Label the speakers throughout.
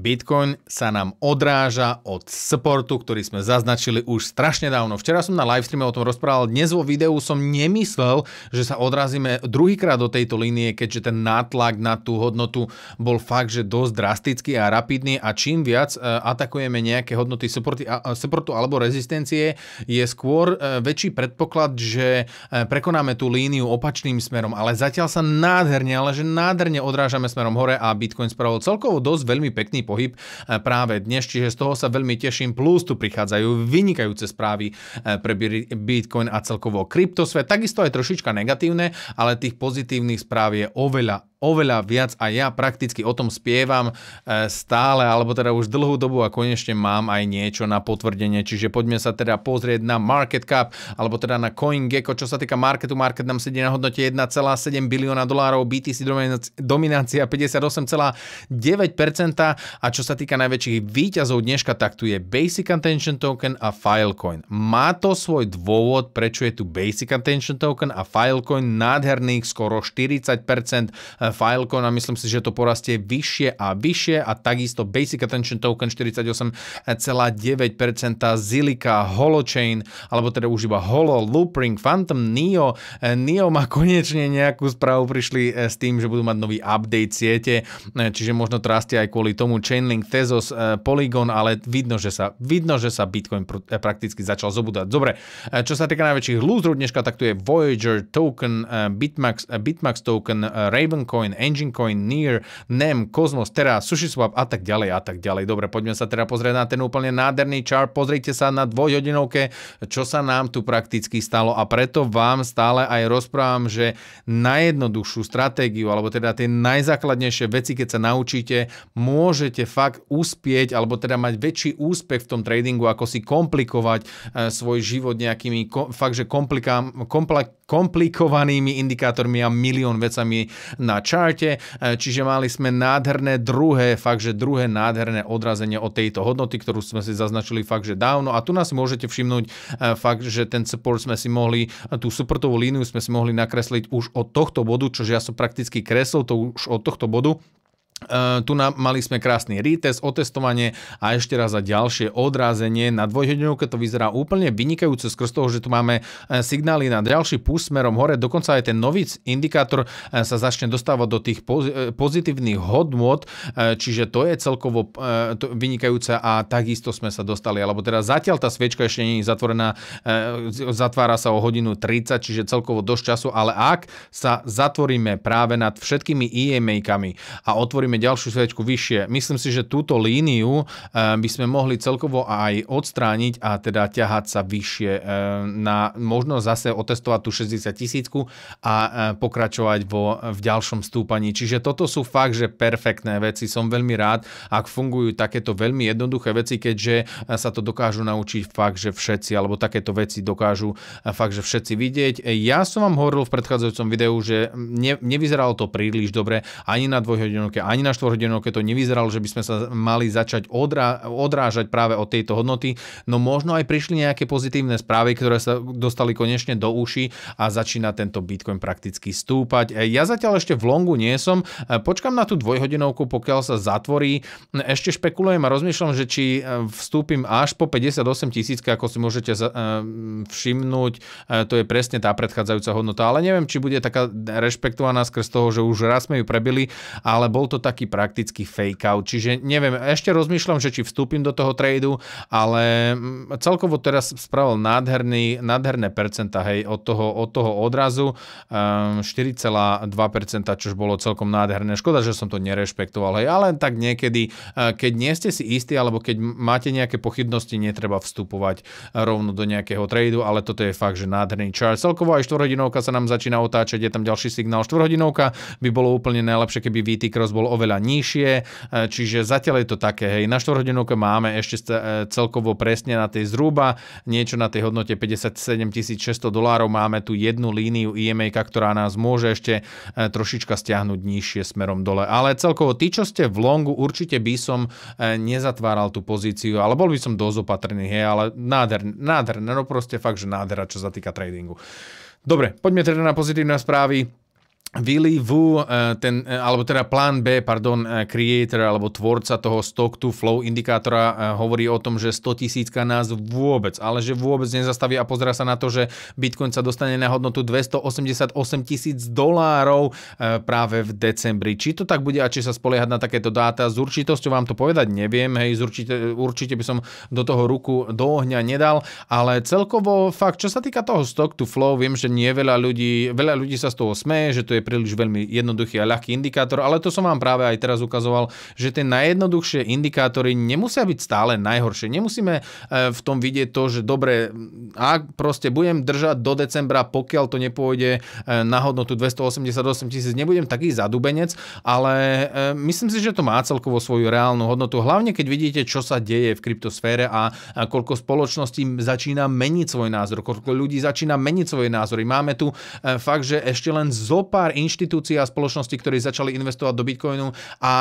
Speaker 1: Bitcoin sa nám odráža od supportu, ktorý sme zaznačili už strašne dávno. Včera som na livestreame o tom rozprával, dnes vo videu som nemyslel, že sa odrazíme druhýkrát do tejto línie, keďže ten nátlak na tú hodnotu bol fakt, že dosť drastický a rapidný a čím viac e, atakujeme nejaké hodnoty supporty, supportu alebo rezistencie, je skôr e, väčší predpoklad, že e, prekonáme tú líniu opačným smerom, ale zatiaľ sa nádherne, ale že nádherne odrážame smerom hore a Bitcoin spravil celkovo dosť veľmi pekný pohyb e, práve dnes, čiže z toho sa veľmi teším. Plus tu prichádzajú vynikajúce správy e, pre Bitcoin a celkovo kryptosvet. Takisto aj trošička negatívne, ale tých pozitívnych správ je oveľa, oveľa viac a ja prakticky o tom spievam e, stále, alebo teda už dlhú dobu a konečne mám aj niečo na potvrdenie. Čiže poďme sa teda pozrieť na Market Cap, alebo teda na CoinGecko. Čo sa týka marketu, market nám sedí na hodnote 1,7 bilióna dolárov, BTC dominácia 58,9% a čo sa týka najväčších výťazov dneška, tak tu je Basic Attention Token a Filecoin. Má to svoj dôvod, prečo je tu Basic Attention Token a Filecoin nádherných skoro 40% Filecoin a myslím si, že to porastie vyššie a vyššie a takisto Basic Attention Token 48,9%, Zilika, Holochain, alebo teda už iba Holo, Loopring, Phantom, Neo. E, Neo má konečne nejakú správu, prišli e, s tým, že budú mať nový update siete, e, čiže možno trastie aj kvôli tomu Chainlink, Tezos, Polygon, ale vidno, že sa, vidno, že sa Bitcoin prakticky začal zobudať. Dobre, čo sa týka najväčších lúzrov dneška, tak tu je Voyager token, Bitmax, Bitmax token, Ravencoin, Engine, Coin, Near, NEM, Cosmos, Terra, SushiSwap a tak ďalej a tak ďalej. Dobre, poďme sa teda pozrieť na ten úplne nádherný chart. Pozrite sa na dvojhodinovke, čo sa nám tu prakticky stalo a preto vám stále aj rozprávam, že najjednoduchšiu stratégiu alebo teda tie najzákladnejšie veci, keď sa naučíte, môžete fakt uspieť alebo teda mať väčší úspech v tom tradingu, ako si komplikovať e, svoj život nejakými fakt, že komplikovanými indikátormi a milión vecami na čarte, e, čiže mali sme nádherné druhé, fakt, že druhé nádherné odrazenie od tejto hodnoty, ktorú sme si zaznačili fakt, že dávno. A tu nás môžete všimnúť e, fakt, že ten support sme si mohli, e, tú supportovú líniu sme si mohli nakresliť už od tohto bodu, čo ja som prakticky kresol, to už od tohto bodu Eh, tu na, mali sme krásny retest, otestovanie a ešte raz za ďalšie odrázenie. Na keď to vyzerá úplne vynikajúce skrz toho, že tu máme eh, signály na ďalší pús smerom hore. Dokonca aj ten nový indikátor eh, sa začne dostávať do tých pozitívnych hodnot, čiže to je celkovo vynikajúce a takisto sme sa dostali. Alebo teda zatiaľ tá sviečka ešte nie je zatvorená, zatvára sa o hodinu 30, čiže celkovo dosť času, ale ak sa zatvoríme práve nad všetkými EMA-kami a otvoríme urobíme ďalšiu sviečku vyššie. Myslím si, že túto líniu eh, by sme mohli celkovo aj odstrániť a teda ťahať sa vyššie eh, na možno zase otestovať tú 60 tisícku a eh, pokračovať vo, v ďalšom stúpaní. Čiže toto sú fakt, že perfektné veci. Som veľmi rád, ak fungujú takéto veľmi jednoduché veci, keďže sa to dokážu naučiť fakt, že všetci, alebo takéto veci dokážu fakt, že všetci vidieť. Ja som vám hovoril v predchádzajúcom videu, že ne, nevyzeralo to príliš dobre ani na dvojhodinovke, ani ani na štvorhodinovke to nevyzeralo, že by sme sa mali začať odrá, odrážať práve od tejto hodnoty, no možno aj prišli nejaké pozitívne správy, ktoré sa dostali konečne do uši a začína tento Bitcoin prakticky stúpať. E, ja zatiaľ ešte v longu nie som, e, počkam na tú dvojhodinovku, pokiaľ sa zatvorí. E, ešte špekulujem a rozmýšľam, že či vstúpim až po 58 tisíc, ako si môžete všimnúť, to je presne tá predchádzajúca hodnota, ale neviem, či bude taká rešpektovaná skrz toho, že už raz sme ju prebili, ale bol to tak taký praktický fake out. Čiže neviem, ešte rozmýšľam, že či vstúpim do toho tradu, ale mm, celkovo teraz spravil nádherný, nádherné percenta hej, od, toho, od toho odrazu. Um, 4,2%, čo bolo celkom nádherné. Škoda, že som to nerešpektoval. Hej, ale tak niekedy, e, keď nie ste si istí, alebo keď máte nejaké pochybnosti, netreba vstupovať e, rovno do nejakého tradu, ale toto je fakt, že nádherný čas. Celkovo aj 4 hodinovka sa nám začína otáčať, je tam ďalší signál. 4 hodinovka by bolo úplne najlepšie, keby VT Cross bol oveľa nižšie, e, čiže zatiaľ je to také, hej, na 4 hodinovke máme ešte e, celkovo presne na tej zhruba niečo na tej hodnote 57 600 dolárov, máme tu jednu líniu IMA, ktorá nás môže ešte e, trošička stiahnuť nižšie smerom dole. Ale celkovo tí, čo ste v longu, určite by som nezatváral tú pozíciu, ale bol by som dosť opatrný, hej, ale nádherné, nádherné, no proste fakt, že nádhera, čo sa týka tradingu. Dobre, poďme teda na pozitívne správy. Willy Wu, eh, ten, eh, alebo teda plán B, pardon, eh, creator alebo tvorca toho stock to flow indikátora hovorí o tom, že 100 tisícka nás vôbec, ale že vôbec nezastaví a pozera sa na to, že Bitcoin sa dostane na hodnotu 288 tisíc dolárov práve v decembri. Či to tak bude a či sa spoliehať na takéto dáta, s určitosťou vám to povedať neviem, hej, určite, určite by som do toho ruku do ohňa nedal, ale celkovo fakt, čo sa týka toho stock to flow, viem, že nie veľa ľudí, veľa ľudí sa z toho smeje, že to je je príliš veľmi jednoduchý a ľahký indikátor, ale to som vám práve aj teraz ukazoval, že tie najjednoduchšie indikátory nemusia byť stále najhoršie. Nemusíme e, v tom vidieť to, že dobre, ak proste budem držať do decembra, pokiaľ to nepôjde e, na hodnotu 288 tisíc, nebudem taký zadubenec, ale e, myslím si, že to má celkovo svoju reálnu hodnotu, hlavne keď vidíte, čo sa deje v kryptosfére a koľko spoločností začína meniť svoj názor, koľko ľudí začína meniť svoje názory. Máme tu fakt, že ešte len zopár pár inštitúcií a spoločností, ktorí začali investovať do Bitcoinu a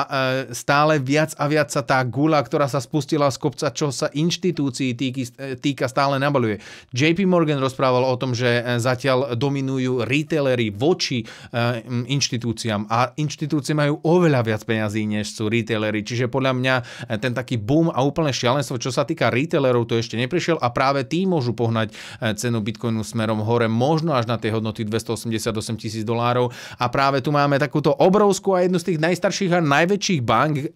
Speaker 1: e, stále viac a viac sa tá gula, ktorá sa spustila z kopca, čo sa inštitúcií e, týka, stále nabaluje. JP Morgan rozprával o tom, že e, zatiaľ dominujú retailery voči inštitúciám a inštitúcie majú oveľa viac peňazí, než sú retailery. Čiže podľa mňa ten taký boom a úplne šialenstvo, čo sa týka retailerov, to ešte neprišiel a práve tí môžu pohnať cenu Bitcoinu smerom hore, možno až na tie hodnoty 288 tisíc dolárov, a práve tu máme takúto obrovskú a jednu z tých najstarších a najväčších bank um,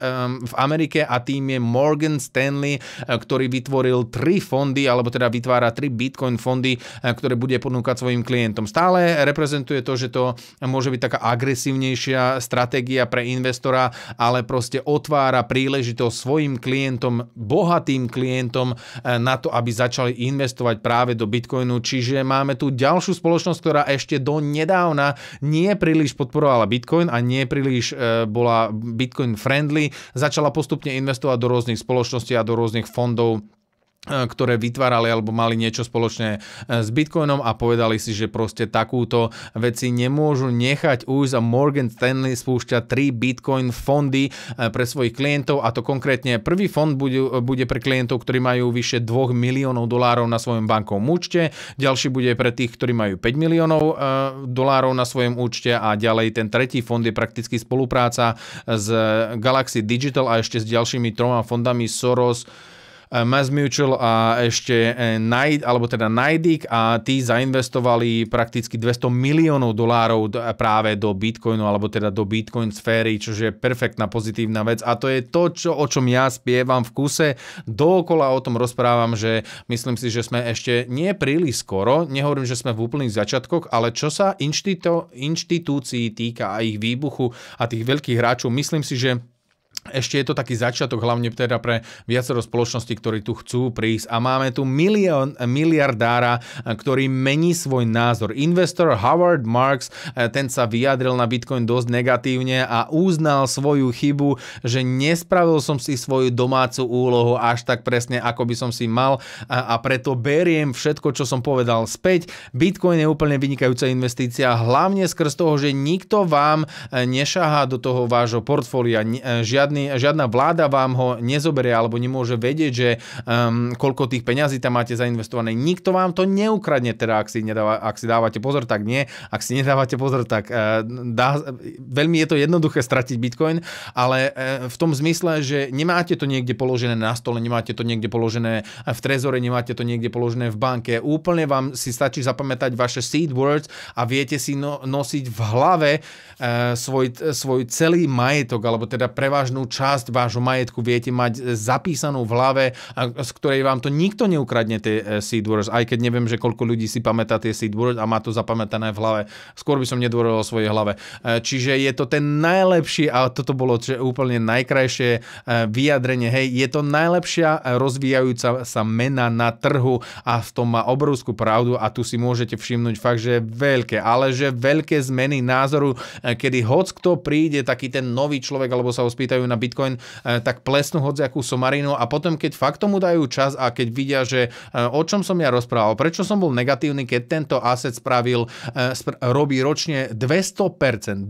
Speaker 1: v Amerike a tým je Morgan Stanley, uh, ktorý vytvoril tri fondy, alebo teda vytvára tri Bitcoin fondy, uh, ktoré bude ponúkať svojim klientom. Stále reprezentuje to, že to môže byť taká agresívnejšia stratégia pre investora, ale proste otvára príležitosť svojim klientom, bohatým klientom uh, na to, aby začali investovať práve do Bitcoinu. Čiže máme tu ďalšiu spoločnosť, ktorá ešte do nedávna nie príliš podporovala Bitcoin a nie príliš e, bola Bitcoin friendly, začala postupne investovať do rôznych spoločností a do rôznych fondov E, ktoré vytvárali alebo mali niečo spoločné e, s Bitcoinom a povedali si, že proste takúto veci nemôžu nechať už a Morgan Stanley spúšťa 3 Bitcoin fondy e, pre svojich klientov a to konkrétne prvý fond bude, bude pre klientov, ktorí majú vyše 2 miliónov dolárov na svojom bankovom účte, ďalší bude pre tých, ktorí majú 5 miliónov dolárov na svojom účte a ďalej ten tretí fond je prakticky spolupráca s Galaxy Digital a ešte s ďalšími troma fondami Soros, Eh, Mutual a ešte eh, Night, alebo teda Nightic a tí zainvestovali prakticky 200 miliónov dolárov eh, práve do Bitcoinu, alebo teda do Bitcoin sféry, čo je perfektná pozitívna vec a to je to, čo, o čom ja spievam v kuse. Dookola o tom rozprávam, že myslím si, že sme ešte nie príliš skoro, nehovorím, že sme v úplných začiatkoch, ale čo sa inštitú, inštitúcií týka a ich výbuchu a tých veľkých hráčov, myslím si, že ešte je to taký začiatok, hlavne teda pre viacero spoločností, ktorí tu chcú prísť. A máme tu milión, miliardára, ktorý mení svoj názor. Investor Howard Marks, eh, ten sa vyjadril na Bitcoin dosť negatívne a uznal svoju chybu, že nespravil som si svoju domácu úlohu až tak presne, ako by som si mal a preto beriem všetko, čo som povedal späť. Bitcoin je úplne vynikajúca investícia, hlavne skrz toho, že nikto vám eh, nešahá do toho vášho portfólia. Eh, žiadne žiadny, žiadna vláda vám ho nezoberie alebo nemôže vedieť, že um, koľko tých peňazí tam máte zainvestované. Nikto vám to neukradne, teda ak si, nedáva, ak si dávate pozor, tak nie. Ak si nedávate pozor, tak uh, dá, veľmi je to jednoduché stratiť bitcoin, ale uh, v tom zmysle, že nemáte to niekde položené na stole, nemáte to niekde položené v trezore, nemáte to niekde položené v banke. Úplne vám si stačí zapamätať vaše seed words a viete si no, nosiť v hlave uh, svoj, svoj celý majetok, alebo teda prevažnú žiadnu časť vášho majetku viete mať e, zapísanú v hlave, z ktorej vám to nikto neukradne tie e, seed words, aj keď neviem, že koľko ľudí si pamätá tie seed words a má to zapamätané v hlave. Skôr by som nedvoril o svojej hlave. E, čiže je to ten najlepší, a toto bolo úplne najkrajšie vyjadrenie, hej, je to najlepšia rozvíjajúca sa mena na trhu a v tom má obrovskú pravdu a tu si môžete všimnúť fakt, že veľké, ale že veľké zmeny názoru, kedy hoc kto príde, taký ten nový človek, alebo sa ho spýtajú na na Bitcoin, e, tak plesnú hodziakú somarinu a potom, keď fakt tomu dajú čas a keď vidia, že e, o čom som ja rozprával, prečo som bol negatívny, keď tento asset spravil, e, spra- robí ročne 200%, 200%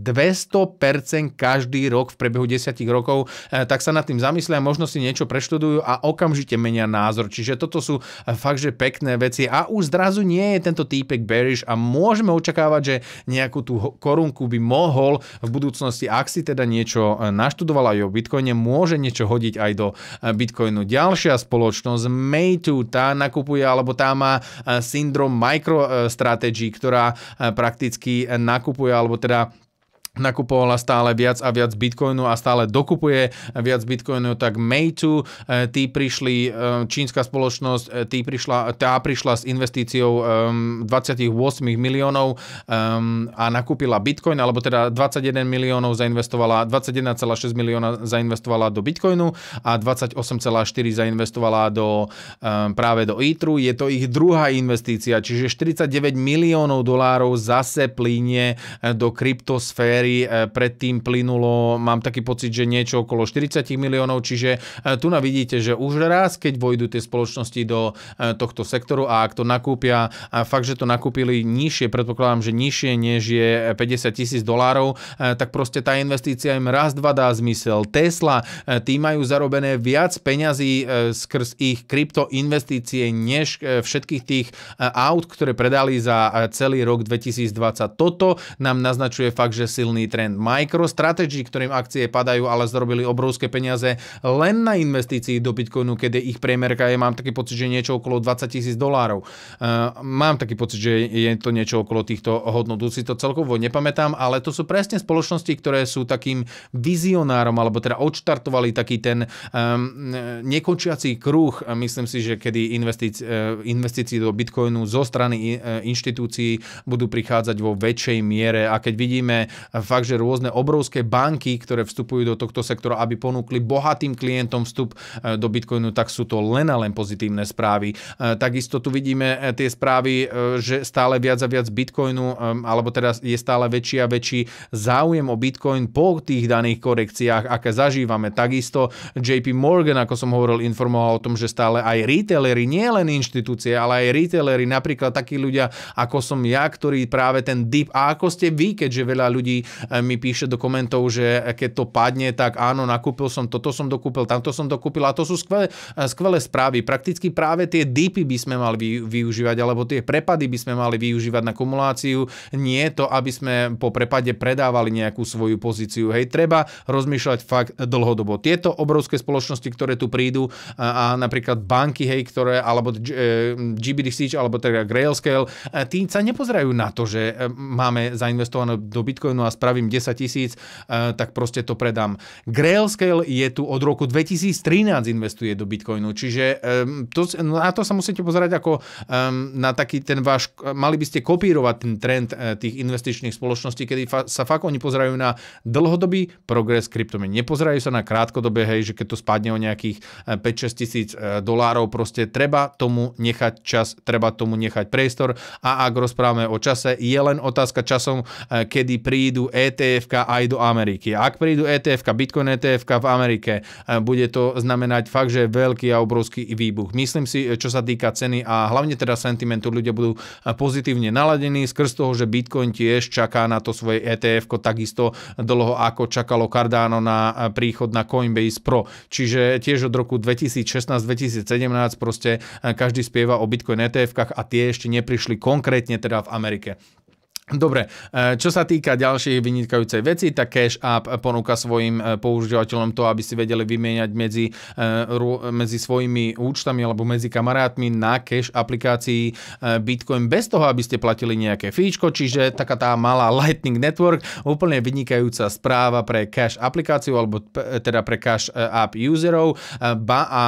Speaker 1: každý rok v priebehu 10 rokov, tak sa nad tým zamyslia, možno si niečo preštudujú a okamžite menia názor. Čiže toto sú fakt, že pekné veci a už zrazu nie je tento týpek bearish a môžeme očakávať, že nejakú tú korunku by mohol v budúcnosti, ak si teda niečo naštudoval a Bitcoine, môže niečo hodiť aj do eh, Bitcoinu. Ďalšia spoločnosť, Meitu, tá nakupuje, alebo tá má eh, syndrom MicroStrategy, ktorá eh, prakticky nakupuje, alebo teda nakupovala stále viac a viac bitcoinu a stále dokupuje viac bitcoinu, tak Meitu, e, tí prišli, e, čínska spoločnosť, e, tí prišla, tá prišla s investíciou 28 miliónov a nakúpila bitcoin, alebo teda 21 miliónov zainvestovala, 21,6 milióna zainvestovala do bitcoinu a 28,4 zainvestovala do, práve do ITRu. Je to ich druhá investícia, čiže 49 miliónov dolárov zase plínie do kryptosféry Mary e, predtým plynulo, mám taký pocit, že niečo okolo 40 miliónov, čiže e, tu na vidíte, že už raz, keď vojdu tie spoločnosti do e, tohto sektoru a ak to nakúpia, a fakt, že to nakúpili nižšie, predpokladám, že nižšie než je 50 tisíc dolárov, tak proste tá investícia im raz, dva dá zmysel. Tesla, tí majú zarobené viac peňazí skrz ich kryptoinvestície, než všetkých tých aut, ktoré predali za celý rok 2020. Toto nám naznačuje fakt, že silný silný trend. MicroStrategy, ktorým akcie padajú, ale zrobili obrovské peniaze len na investícii do Bitcoinu, kedy ich priemerka je, mám taký pocit, že niečo okolo 20 tisíc dolárov. Uh, mám taký pocit, že je to niečo okolo týchto hodnot. Si to celkovo nepamätám, ale to sú presne spoločnosti, ktoré sú takým vizionárom, alebo teda odštartovali taký ten um, ehm, nekončiací kruh. Myslím si, že kedy investíci, eh, investícií do Bitcoinu zo strany eh, inštitúcií budú prichádzať vo väčšej miere. A keď vidíme fakt, že rôzne obrovské banky, ktoré vstupujú do tohto sektora, aby ponúkli bohatým klientom vstup e, do Bitcoinu, tak sú to len a len pozitívne správy. E, takisto tu vidíme e, tie správy, že stále viac a viac Bitcoinu, alebo teda je stále väčší a väčší záujem o Bitcoin po tých daných korekciách, aké zažívame. Takisto JP Morgan, ako som hovoril, informoval o tom, že stále aj retailery, nie len inštitúcie, ale aj retailery, napríklad takí ľudia, ako som ja, ktorí práve ten dip, a ako ste vy, keďže veľa ľudí E, mi píše do komentov, že keď to padne, tak áno, nakúpil som, toto som dokúpil, tamto som dokúpil a to sú skvelé, e, skvelé správy. Prakticky práve tie dipy by sme mali využívať, alebo tie prepady by sme mali využívať na kumuláciu, nie to, aby sme po prepade predávali nejakú svoju pozíciu. Hej, treba rozmýšľať fakt dlhodobo. Tieto obrovské spoločnosti, ktoré tu prídu a, e, a napríklad banky, hej, ktoré, alebo e, GBDC, alebo teda Grailscale, tí sa nepozerajú na to, že máme zainvestované do Bitcoinu a spravím 10 tisíc, eh, tak proste to predám. Grailscale je tu od roku 2013 investuje do Bitcoinu, čiže ehm, to, no, na to sa musíte pozerať ako ehm, na taký ten váš, mali by ste kopírovať ten trend eh, tých investičných spoločností, kedy fa, sa fakt oni pozerajú na dlhodobý progres kryptomien. Nepozerajú sa na krátkodobé, hej, že keď to spadne o nejakých 5-6 eh, tisíc dolárov, proste treba tomu nechať čas, treba tomu nechať priestor a ak rozprávame o čase, je len otázka časom, kedy prídu etf aj do Ameriky. ak prídu etf Bitcoin etf v Amerike, e, bude to znamenať fakt, že veľký a obrovský výbuch. Myslím si, e, čo sa týka ceny a hlavne teda sentimentu, ľudia budú e, pozitívne naladení skrz toho, že Bitcoin tiež čaká na to svoje etf takisto dlho ako čakalo Cardano na príchod na Coinbase Pro. Čiže tiež od roku 2016-2017 proste každý spieva o Bitcoin etf a tie ešte neprišli konkrétne teda v Amerike. Dobre, e, čo sa týka ďalšej vynikajúcej veci, tak Cash App ponúka svojim e, používateľom to, aby si vedeli vymieňať medzi, e, medzi svojimi účtami alebo medzi kamarátmi na Cash aplikácii Bitcoin bez toho, aby ste platili nejaké fíčko, čiže taká tá malá Lightning Network, úplne vynikajúca správa pre Cash aplikáciu alebo teda pre Cash App userov, ba a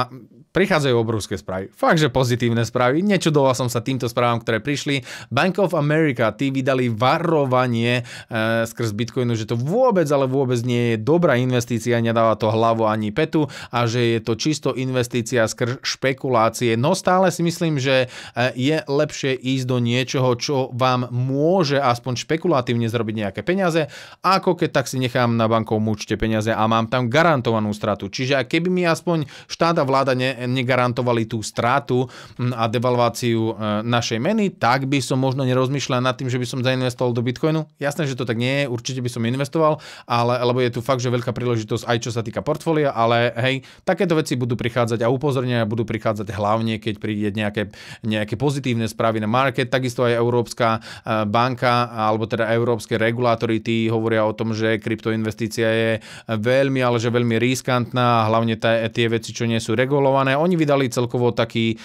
Speaker 1: Prichádzajú obrovské správy. Fakt, že pozitívne správy. Nečudoval som sa týmto správam, ktoré prišli. Bank of America, tí vydali varovanie e, skrz Bitcoinu, že to vôbec, ale vôbec nie je dobrá investícia, nedáva to hlavu ani petu a že je to čisto investícia skrz špekulácie. No stále si myslím, že e, je lepšie ísť do niečoho, čo vám môže aspoň špekulatívne zrobiť nejaké peniaze, ako keď tak si nechám na bankovom účte peniaze a mám tam garantovanú stratu. Čiže keby mi aspoň štát a vláda ne, negarantovali tú strátu mm, a devalváciu e, našej meny, tak by som možno nerozmýšľal nad tým, že by som zainvestoval do Bitcoinu. Jasné, že to tak nie je, určite by som investoval, ale, lebo je tu fakt, že veľká príležitosť aj čo sa týka portfólia, ale hej, takéto veci budú prichádzať a upozornenia budú prichádzať hlavne, keď príde nejaké, nejaké pozitívne správy na market, takisto aj Európska e, banka, alebo teda európske regulátory, tí hovoria o tom, že kryptoinvestícia je veľmi, ale že veľmi riskantná, hlavne tie veci, čo nie sú regulované vystupované. Oni vydali celkovo taký,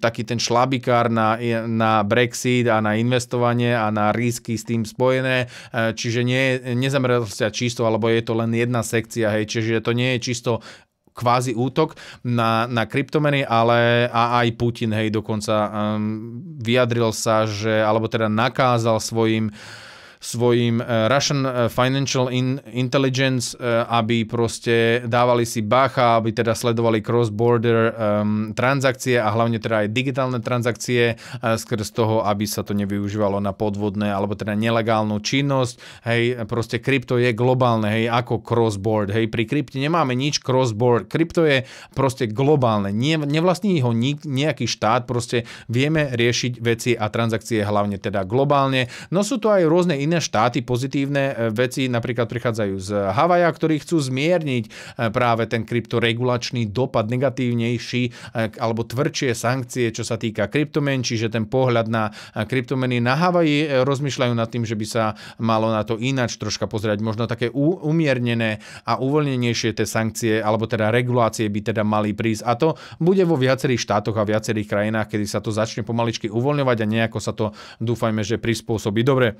Speaker 1: taký ten šlabikár na, na Brexit a na investovanie a na risky s tým spojené. E, čiže nie, nezameral sa čisto, alebo je to len jedna sekcia, hej, čiže to nie je čisto kvázi útok na, na kryptomeny, ale a aj Putin, hej, dokonca um, vyjadril sa, že, alebo teda nakázal svojim uh, svojim e, Russian e, Financial Intelligence, e, aby proste dávali si bacha, aby teda sledovali cross-border transakcie a hlavne teda aj digitálne transakcie skrz toho, aby sa to nevyužívalo na podvodné alebo teda nelegálnu činnosť. Hej, proste krypto je globálne, hej, ako cross-board. Hej, pri krypte nemáme nič cross-board. Krypto je proste globálne. Nie, nevlastní ho nik, nejaký štát, proste vieme riešiť veci a transakcie hlavne teda globálne. No sú to aj rôzne iné iné štáty pozitívne e, veci napríklad prichádzajú z Havaja, ktorí chcú zmierniť e, práve ten kryptoregulačný dopad negatívnejší e, alebo tvrdšie sankcie, čo sa týka kryptomen, čiže ten pohľad na kryptomeny na Havaji rozmýšľajú nad tým, že by sa malo na to ináč troška pozrieť Možno také umiernené a uvoľnenejšie tie sankcie alebo teda regulácie by teda mali prísť. A to bude vo viacerých štátoch a viacerých krajinách, kedy sa to začne pomaličky uvoľňovať a nejako sa to dúfajme, že prispôsobí. Dobre,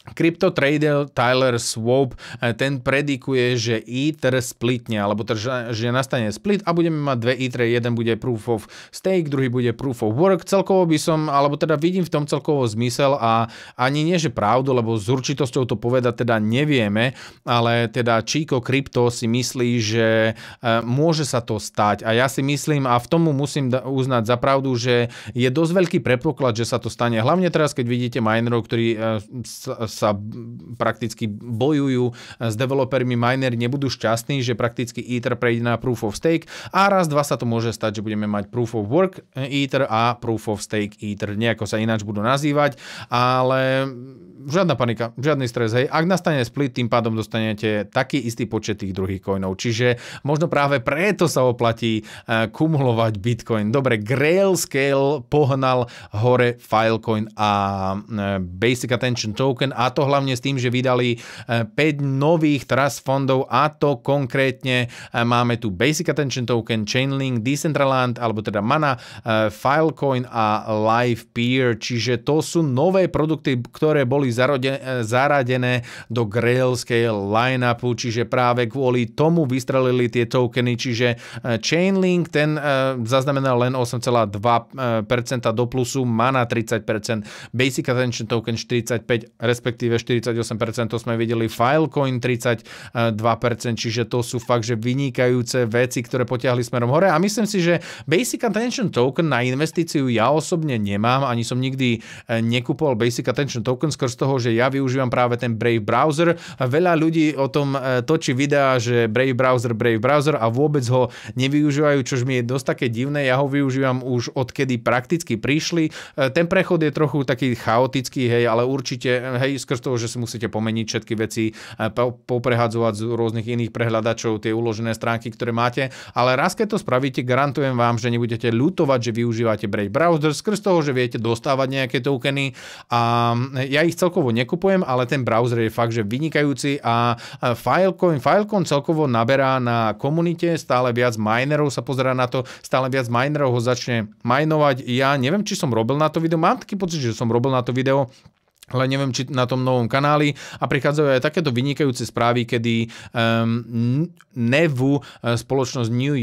Speaker 1: Crypto trader Tyler Swope e, ten predikuje, že Ether splitne, alebo teda, že nastane split a budeme mať dve Ether, jeden bude proof of stake, druhý bude proof of work. Celkovo by som, alebo teda vidím v tom celkovo zmysel a ani nie, že pravdu, lebo s určitosťou to povedať teda nevieme, ale teda Chico Crypto si myslí, že e, môže sa to stať a ja si myslím a v tomu musím uznať za pravdu, že je dosť veľký predpoklad, že sa to stane. Hlavne teraz, keď vidíte minerov, ktorí e, sa prakticky bojujú s developermi, minery nebudú šťastní, že prakticky Ether prejde na Proof of Stake a raz, dva sa to môže stať, že budeme mať Proof of Work e, Ether a Proof of Stake Ether, nejako sa ináč budú nazývať, ale žiadna panika, žiadny stres, hej. Ak nastane split, tým pádom dostanete taký istý počet tých druhých coinov, čiže možno práve preto sa oplatí e, kumulovať Bitcoin. Dobre, Grailscale pohnal hore Filecoin a e, Basic Attention Token a to hlavne s tým, že vydali 5 e, nových trust fondov a to konkrétne e, máme tu Basic Attention Token, Chainlink, Decentraland alebo teda Mana, e, Filecoin a Livepeer, čiže to sú nové produkty, ktoré boli zaradené do grailskej line-upu, čiže práve kvôli tomu vystrelili tie tokeny, čiže Chainlink ten zaznamenal len 8,2% do plusu, Mana 30%, Basic Attention Token 45, respektíve respektíve 48%, to sme videli Filecoin 32%, čiže to sú fakt, že vynikajúce veci, ktoré potiahli smerom hore a myslím si, že Basic Attention Token na investíciu ja osobne nemám, ani som nikdy e, nekupoval Basic Attention Token skrz toho, že ja využívam práve ten Brave Browser. Veľa ľudí o tom e, točí videá, že Brave Browser, Brave Browser a vôbec ho nevyužívajú, čož mi je dosť také divné. Ja ho využívam už odkedy prakticky prišli. E, ten prechod je trochu taký chaotický, hej, ale určite, hej, skrz toho, že si musíte pomeniť všetky veci, eh, poprehadzovať z rôznych iných prehľadačov tie uložené stránky, ktoré máte, ale raz keď to spravíte, garantujem vám, že nebudete ľutovať, že využívate Brave Browser skrz toho, že viete dostávať nejaké tokeny a eh, ja ich celkovo nekupujem, ale ten browser je fakt, že vynikajúci a Filecoin, Filecoin celkovo naberá na komunite, stále viac minerov sa pozerá na to, stále viac minerov ho začne minovať. Ja neviem, či som robil na to video, mám taký pocit, že som robil na to video, ale neviem, či na tom novom kanáli. A prichádzajú aj takéto vynikajúce správy, kedy um, ehm, Nevu, e, spoločnosť New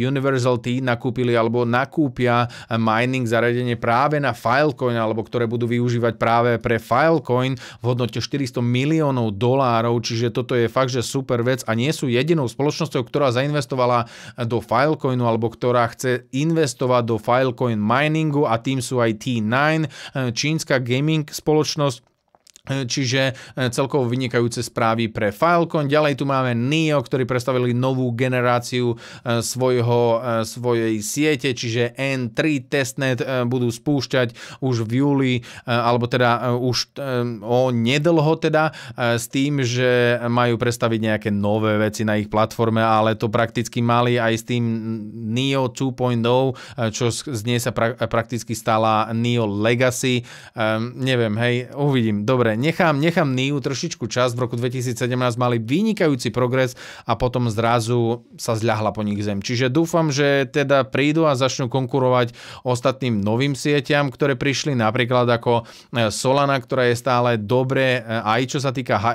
Speaker 1: T, nakúpili alebo nakúpia e, mining zariadenie práve na Filecoin, alebo ktoré budú využívať práve pre Filecoin v hodnote 400 miliónov dolárov. Čiže toto je fakt, že super vec a nie sú jedinou spoločnosťou, ktorá zainvestovala e, do Filecoinu alebo ktorá chce investovať do Filecoin miningu a tým sú aj T9, čínska gaming spoločnosť Čiže e, celkovo vynikajúce správy pre Filecoin. Ďalej tu máme NIO, ktorí predstavili novú generáciu e, svojho, e, svojej siete, čiže N3 testnet budú spúšťať už v júli, alebo teda už o nedlho teda, s tým, že majú predstaviť nejaké nové veci na ich platforme, ale to prakticky mali aj s tým NIO 2.0, čo z nej sa pra- prakticky stala NIO Legacy. Neviem, hej, uvidím, dobre, nechám, nechám NIU trošičku čas. V roku 2017 mali vynikajúci progres a potom zrazu sa zľahla po nich zem. Čiže dúfam, že teda prídu a začnú konkurovať ostatným novým sieťam, ktoré prišli, napríklad ako e, Solana, ktorá je stále dobre e, aj čo sa týka e,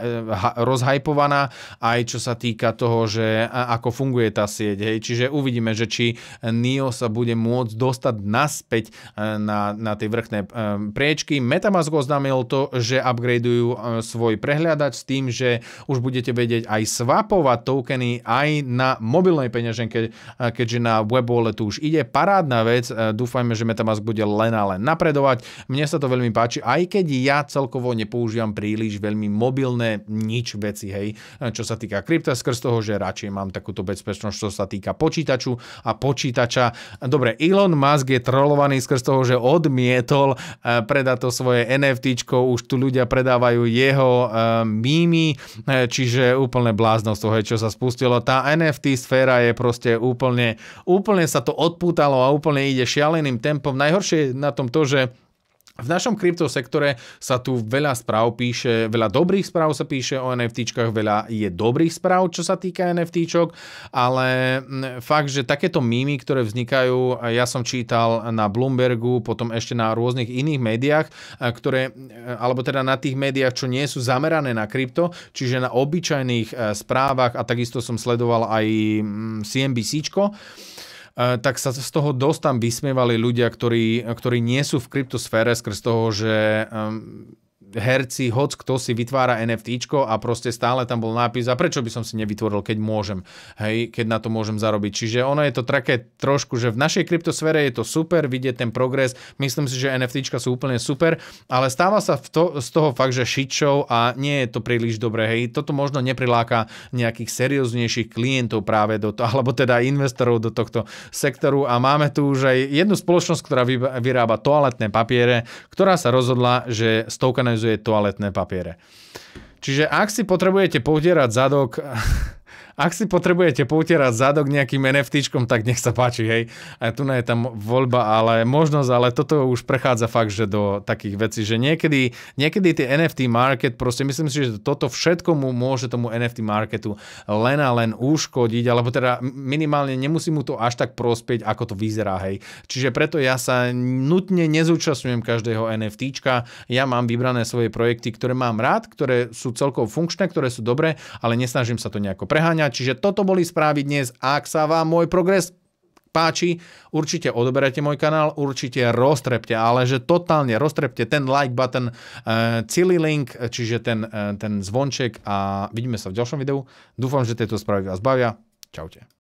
Speaker 1: rozhajpovaná, aj čo sa týka toho, že ako funguje tá sieť. Hej. Čiže uvidíme, že či NIO sa bude môcť dostať naspäť na, na tie vrchné priečky. Metamask oznámil to, že upgrade upgradujú e, svoj prehľadač s tým, že už budete vedieť aj swapovať tokeny aj na mobilnej peňaženke, e, keďže na web walletu už ide. Parádna vec, e, dúfajme, že Metamask bude len a len napredovať. Mne sa to veľmi páči, aj keď ja celkovo nepoužívam príliš veľmi mobilné nič veci, hej, čo sa týka krypta, skrz toho, že radšej mám takúto bezpečnosť, čo sa týka počítaču a počítača. Dobre, Elon Musk je trolovaný skrz toho, že odmietol predať to svoje NFT, už tu ľudia pred predávajú jeho eh, mými, eh, čiže úplne bláznostvo, hej, čo sa spustilo. Tá NFT sféra je proste úplne, úplne sa to odpútalo a úplne ide šialeným tempom. Najhoršie je na tom to, že v našom kryptosektore sa tu veľa správ píše, veľa dobrých správ sa píše o NFTčkách, veľa je dobrých správ, čo sa týka NFTčok, ale mm, fakt, že takéto mýmy, ktoré vznikajú, ja som čítal na Bloombergu, potom ešte na rôznych iných médiách, ktoré, e, alebo teda na tých médiách, čo nie sú zamerané na krypto, čiže na obyčajných e, správach a takisto som sledoval aj mm, CNBCčko, E, tak sa z toho dosť tam vysmievali ľudia, ktorí, ktorí nie sú v kryptosfére skrz toho, že herci, hoc kto si vytvára NFT a proste stále tam bol nápis a prečo by som si nevytvoril, keď môžem, hej, keď na to môžem zarobiť. Čiže ono je to také trošku, že v našej kryptosfére je to super, vidieť ten progres, myslím si, že NFT sú úplne super, ale stáva sa v to, z toho fakt, že shit show a nie je to príliš dobré, hej, toto možno nepriláka nejakých serióznejších klientov práve do toho, alebo teda investorov do tohto sektoru a máme tu už aj jednu spoločnosť, ktorá vyrába toaletné papiere, ktorá sa rozhodla, že stokenizuje kompenzuje toaletné papiere. Čiže ak si potrebujete povdierať zadok ak si potrebujete poutierať zadok nejakým NFT, tak nech sa páči, hej. A tu je tam voľba, ale možnosť, ale toto už prechádza fakt, že do takých vecí, že niekedy, niekedy tie NFT market, proste myslím si, že toto všetko mu môže tomu NFT marketu len a len uškodiť, alebo teda minimálne nemusí mu to až tak prospieť, ako to vyzerá, hej. Čiže preto ja sa nutne nezúčastňujem každého NFT. Ja mám vybrané svoje projekty, ktoré mám rád, ktoré sú celkovo funkčné, ktoré sú dobré, ale nesnažím sa to nejako preháňať mňa. Čiže toto boli správy dnes. Ak sa vám môj progres páči, určite odoberajte môj kanál, určite roztrepte, ale že totálne roztrepte ten like button, e, celý link, čiže ten, e, ten zvonček a vidíme sa v ďalšom videu. Dúfam, že tieto správy vás bavia. Čaute.